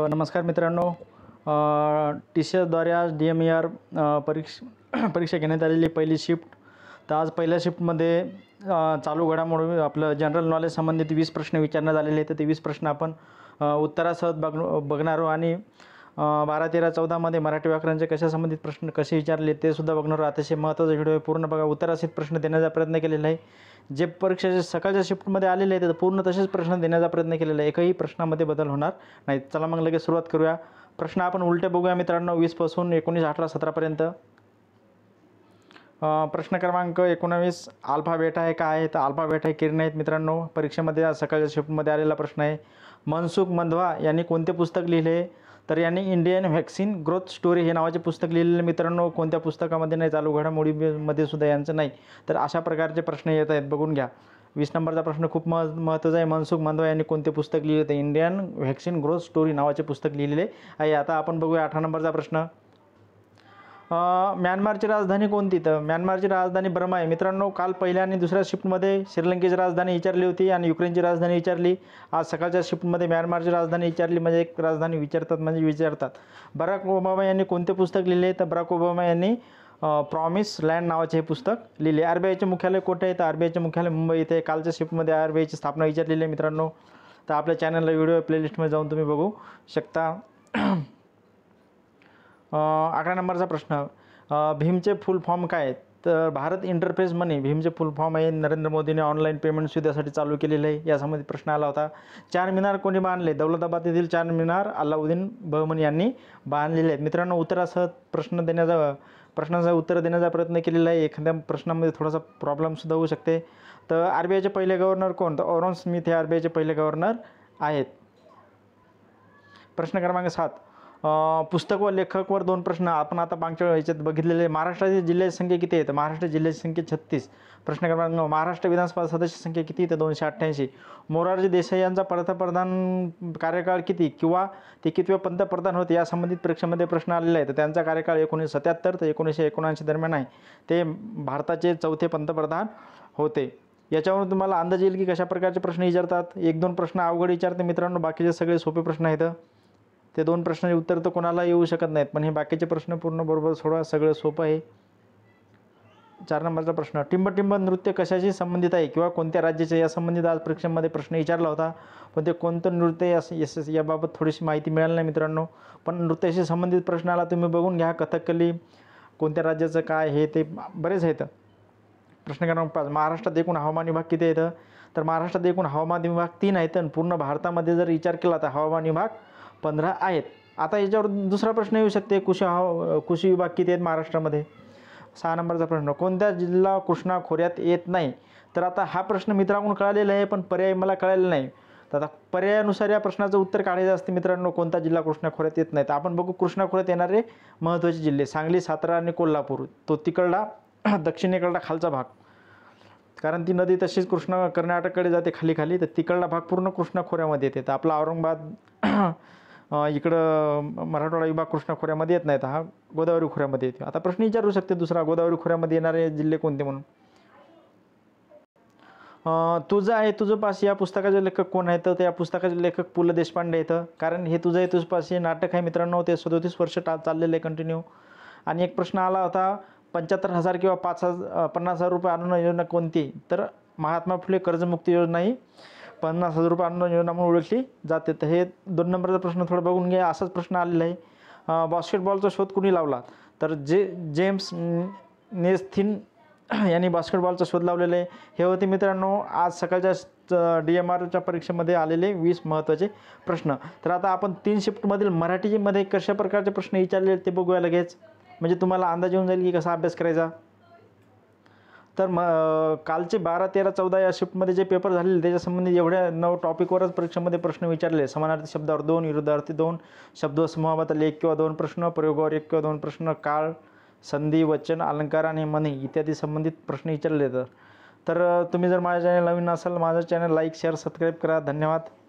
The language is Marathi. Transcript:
नमस्कार मित्रांनो टी सी एसद्वारे आज डी एम ई आर परीक्ष परीक्षा घेण्यात आलेली पहिली शिफ्ट तर आज पहिल्या शिफ्टमध्ये चालू घडामोडी आपलं जनरल नॉलेज संबंधित वीस प्रश्न विचारण्यात आलेले आहेत तर ते वीस प्रश्न आपण उत्तरासह बघ बघणार आहोत आणि बारा तेरा चौदामध्ये मराठी व्याकरणचे कशा संबंधित प्रश्न कसे विचारले ते सुद्धा बघणार अतिशय महत्त्वाचा व्हिडिओ पूर्ण बघा असेल प्रश्न देण्याचा प्रयत्न केलेला आहे जे परीक्षेचे सकाळच्या शिफ्टमध्ये आलेले आहेत तर पूर्ण तसेच प्रश्न देण्याचा प्रयत्न केलेला आहे एकही प्रश्नामध्ये बदल होणार नाही चला मग लगेच सुरुवात करूया प्रश्न आपण उलटे बघूया मित्रांनो वीसपासून एकोणीस अठरा सतरापर्यंत प्रश्न क्रमांक एकोणावीस अल्फाबेट आहे काय आहे तर अल्फाबेट आहे किरण आहेत मित्रांनो परीक्षेमध्ये सकाळच्या शिफ्टमध्ये आलेला प्रश्न आहे मनसुख मंधवा यांनी कोणते पुस्तक लिहिले तर यांनी इंडियन व्हॅक्सिन ग्रोथ स्टोरी हे नावाचे पुस्तक लिहिलेलं मित्रांनो कोणत्या पुस्तकामध्ये नाही चालू घडामोडीमध्ये सुद्धा यांचं नाही तर अशा प्रकारचे प्रश्न येत आहेत बघून घ्या वीस नंबरचा प्रश्न खूप मह महत्त्वाचा आहे मनसुख मांधवा यांनी कोणते पुस्तक लिहिले तर इंडियन व्हॅक्सिन ग्रोथ स्टोरी नावाचे पुस्तक लिहिलेले आहे आता आपण बघूया अठरा नंबरचा प्रश्न म्यानमारची राजधानी कोणती तर म्यानमारची राजधानी बर्मा आहे मित्रांनो काल पहिल्या आणि दुसऱ्या शिफ्टमध्ये श्रीलंकेची राजधानी विचारली होती आणि युक्रेनची राजधानी विचारली आज सकाळच्या शिफ्टमध्ये म्यानमारची राजधानी विचारली म्हणजे एक राजधानी विचारतात म्हणजे विचारतात बराक ओबामा यांनी कोणते पुस्तक लिहिले तर बराक ओबामा यांनी प्रॉमिस लँड नावाचे हे पुस्तक लिहिले आर बी आयचे मुख्यालय कुठे आहे तर आर बी आयचे मुख्यालय मुंबई इथे कालच्या शिफ्टमध्ये आर बी आयची स्थापना विचारलेली आहे मित्रांनो तर आपल्या चॅनलला व्हिडिओ प्लेलिस्टमध्ये जाऊन तुम्ही बघू शकता अकरा नंबरचा प्रश्न भीमचे फुल फॉर्म काय तर भारत इंटरफेस मनी भीमचे फुल फॉर्म आहे नरेंद्र मोदीने ऑनलाईन पेमेंट सुविधेसाठी चालू केलेलं आहे यासंबंधी प्रश्न आला होता चार मिनार कोणी बांधले दौलताबाद येथील चार मिनार अल्लाउद्दीन बहमन यांनी बांधलेले आहेत मित्रांनो उत्तरासह प्रश्न देण्याचा प्रश्नाचा उत्तर देण्याचा प्रयत्न केलेला आहे एखाद्या प्रश्नामध्ये थोडासा प्रॉब्लेमसुद्धा होऊ शकते तर आर बी आयचे पहिले गव्हर्नर कोण तर ऑरॉन स्मिथ हे आर बी आयचे पहिले गव्हर्नर आहेत प्रश्न क्रमांक सात पुस्तक व लेखकवर दोन प्रश्न आपण आता मागच्या ह्याच्यात बघितलेले महाराष्ट्राचे जिल्ह्याची संख्या किती आहे तर महाराष्ट्र जिल्ह्याची संख्या छत्तीस प्रश्न क्रमांक नऊ महाराष्ट्र विधानसभा सदस्य संख्या किती तर दोनशे अठ्ठ्याऐंशी मोरारजी देसाई यांचा पंतप्रधान कार्यकाळ किती किंवा ते कितवे पंतप्रधान होते या संबंधित परीक्षेमध्ये प्रश्न आलेला आहे तर त्यांचा कार्यकाळ एकोणीसशे सत्याहत्तर ते एकोणीसशे एकोणऐंशी दरम्यान आहे ते भारताचे चौथे पंतप्रधान होते याच्यावरून तुम्हाला अंदाज येईल की कशा प्रकारचे प्रश्न विचारतात एक दोन प्रश्न अवघड विचारते मित्रांनो बाकीचे सगळे सोपे प्रश्न आहेत ते दोन प्रश्नाचे उत्तर तर कोणाला येऊ शकत नाहीत पण हे बाकीचे प्रश्न पूर्ण बरोबर सोडवा सगळं सोपं आहे चार नंबरचा प्रश्न टिंबटिंब नृत्य कशाशी संबंधित आहे किंवा कोणत्या राज्याच्या या संबंधित आज परीक्षेमध्ये प्रश्न विचारला होता पण ते कोणतं नृत्य याबाबत थोडीशी माहिती मिळाली नाही मित्रांनो पण नृत्याशी संबंधित प्रश्नाला तुम्ही बघून घ्या कथकली कोणत्या राज्याचं काय हे ते बरेच आहेत प्रश्न क्रमांक पाच महाराष्ट्रात एकूण हवामान विभाग किती येतं तर महाराष्ट्रात एकूण हवामान विभाग तीन आहेत आणि पूर्ण भारतामध्ये जर विचार केला तर हवामान विभाग पंधरा आहेत आता याच्यावर दुसरा प्रश्न येऊ शकते कृषी हा कृषी विभाग किती आहेत महाराष्ट्रामध्ये सहा नंबरचा प्रश्न कोणता जिल्हा कृष्णा खोऱ्यात येत नाही तर आता हा प्रश्न मित्रांकडून कळालेला आहे पण पर्याय मला कळालेला नाही तर आता पर्यायानुसार या प्रश्नाचं उत्तर काढायचं असते मित्रांनो कोणता जिल्हा कृष्णा खोऱ्यात येत नाही तर आपण बघू कृष्णा खोऱ्यात येणारे महत्त्वाचे जिल्हे सांगली सातारा आणि कोल्हापूर तो तिकडला दक्षिणेकडला खालचा भाग कारण ती नदी तशीच कृष्णा कर्नाटककडे जाते खाली खाली तर तिकडला भाग पूर्ण कृष्णा खोऱ्यामध्ये येते तर आपला औरंगाबाद इकडं मराठवाडा विभाग कृष्णा खोऱ्यामध्ये येत नाहीत हा गोदावरी खोऱ्यामध्ये येतो आता प्रश्न विचारू शकते दुसरा गोदावरी खोऱ्यामध्ये येणारे जिल्हे कोणते म्हणून तुझं आहे तुझं पास या पुस्तकाचे लेखक कोण आहेत तर या पुस्तकाचे लेखक पु ल देशपांडे आहेत कारण हे तुझं आहे तुझं पास हे नाटक आहे मित्रांनो ते सदोतीस वर्ष टा चाललेलं आहे कंटिन्यू आणि एक प्रश्न आला होता पंच्याहत्तर हजार किंवा पाच हजार पन्नास हजार रुपये अनुदान योजना कोणती तर महात्मा फुले कर्जमुक्ती योजना ही पन्नास हजार रुपये अनुदान योजना म्हणून ओळखली जाते तर हे दोन नंबरचा प्रश्न थोडं बघून घ्या असाच प्रश्न आलेला आहे बास्केटबॉलचा शोध कुणी लावला तर जे जेम्स नेस्थिन यांनी बास्केटबॉलचा शोध लावलेला आहे हे होते मित्रांनो आज सकाळच्या डी एम आरच्या परीक्षेमध्ये आलेले वीस महत्त्वाचे प्रश्न तर आता आपण तीन शिफ्टमधील मराठीमध्ये कशा प्रकारचे प्रश्न विचारले ते बघूया लगेच म्हणजे तुम्हाला अंदाज येऊन जाईल की कसा अभ्यास करायचा तर म कालचे बारा तेरा चौदा या शिफ्टमध्ये जे पेपर झालेले त्याच्यासंबंधी एवढ्या नऊ टॉपिकवरच परीक्षेमध्ये प्रश्न विचारले समानार्थी शब्दावर दोन विरुद्धार्थी दोन शब्द समूहाबद्दल एक किंवा दोन प्रश्न प्रयोगावर एक किंवा दोन प्रश्न काळ संधी वचन अलंकार आणि मनी इत्यादी संबंधित प्रश्न विचारले तर तर तुम्ही जर माझ्या चॅनल नवीन असाल माझं चॅनल लाईक शेअर सबस्क्राईब करा धन्यवाद